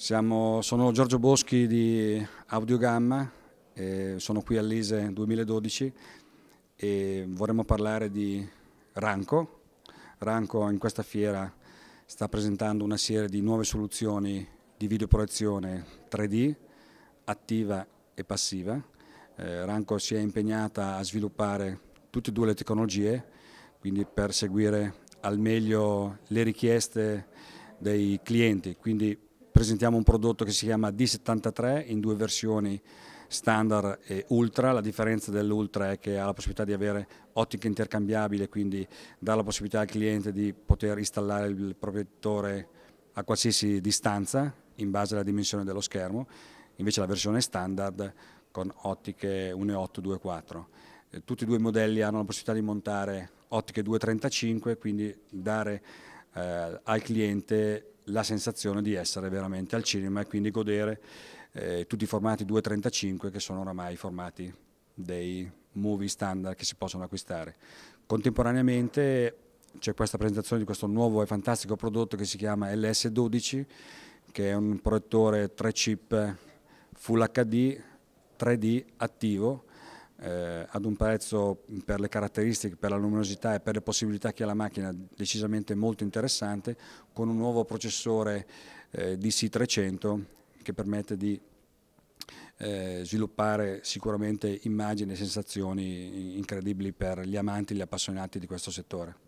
Siamo, sono Giorgio Boschi di Audiogamma, eh, sono qui all'ISE 2012 e vorremmo parlare di Ranco. Ranco in questa fiera sta presentando una serie di nuove soluzioni di videoproiezione 3D, attiva e passiva. Eh, Ranco si è impegnata a sviluppare tutte e due le tecnologie, quindi per seguire al meglio le richieste dei clienti, quindi presentiamo un prodotto che si chiama D73 in due versioni standard e ultra, la differenza dell'ultra è che ha la possibilità di avere ottica intercambiabile, quindi dà la possibilità al cliente di poter installare il proprio a qualsiasi distanza in base alla dimensione dello schermo, invece la versione standard con ottiche 1.8-2.4. Eh, tutti e due i modelli hanno la possibilità di montare ottiche 2.35, quindi dare eh, al cliente la sensazione di essere veramente al cinema e quindi godere eh, tutti i formati 2.35 che sono oramai i formati dei movie standard che si possono acquistare. Contemporaneamente c'è questa presentazione di questo nuovo e fantastico prodotto che si chiama LS12 che è un proiettore 3 chip Full HD 3D attivo eh, ad un prezzo per le caratteristiche, per la luminosità e per le possibilità che ha la macchina decisamente molto interessante con un nuovo processore eh, DC300 che permette di eh, sviluppare sicuramente immagini e sensazioni incredibili per gli amanti e gli appassionati di questo settore.